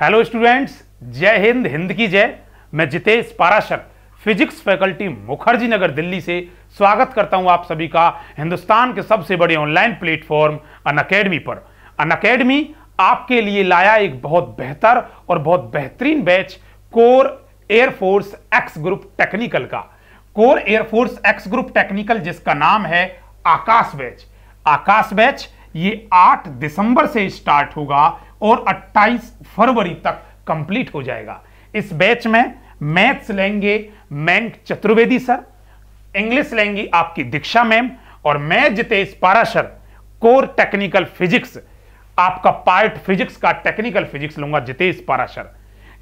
hello students जय हिंद हिंद की जय मैं जितेश पाराशर फिजिक्स फैकल्टी मुखर्जी नगर दिल्ली से स्वागत करता हूं आप सभी का हिंदुस्तान के सबसे बड़े ऑनलाइन प्लेटफॉर्म अन अकेडमी पर अन अकेडमी आपके लिए लाया एक बहुत बेहतर और बहुत बेहतरीन batch core air force X group technical का core air force X group technical जिसका नाम है आकाश बैच आकाश बैच ये आठ दिसंबर से स्टार्ट होगा और 28 फरवरी तक कंप्लीट हो जाएगा इस बैच में मैथ्स लेंगे मैंक चतुर्वेदी सर इंग्लिश लेंगी आपकी दीक्षा मैम और मैं Jitesh Parashar core technical physics आपका पार्ट फिजिक्स का टेक्निकल फिजिक्स लूंगा जितेश पाराशर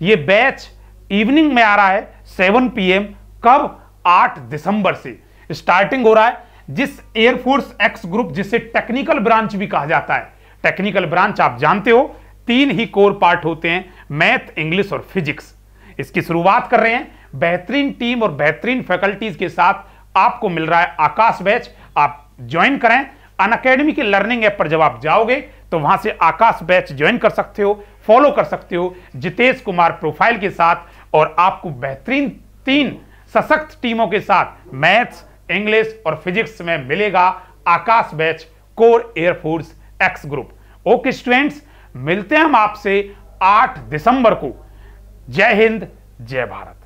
ये बैच इवनिंग में आ रहा है सेवन पी कब 8 दिसंबर से स्टार्टिंग हो रहा है जिस एयरफोर्स एक्स ग्रुप जिसे टेक्निकल ब्रांच भी कहा जाता है टेक्निकल ब्रांच आप जानते हो तीन ही कोर पार्ट होते हैं मैथ इंग्लिश और फिजिक्स इसकी शुरुआत कर रहे हैं बेहतरीन टीम और बेहतरीन फैकल्टीज के साथ आपको मिल रहा है आकाश बैच आप ज्वाइन करें अन अकेडमी के लर्निंग ऐप पर जब आप जाओगे तो वहां से आकाश बैच ज्वाइन कर सकते हो फॉलो कर सकते हो जितेश कुमार प्रोफाइल के साथ और आपको बेहतरीन तीन सशक्त टीमों के साथ मैथ्स इंग्लिश और फिजिक्स में मिलेगा Akash batch core air force X group okay students मिलते हैं हम आपसे 8 दिसंबर को जय हिंद जय भारत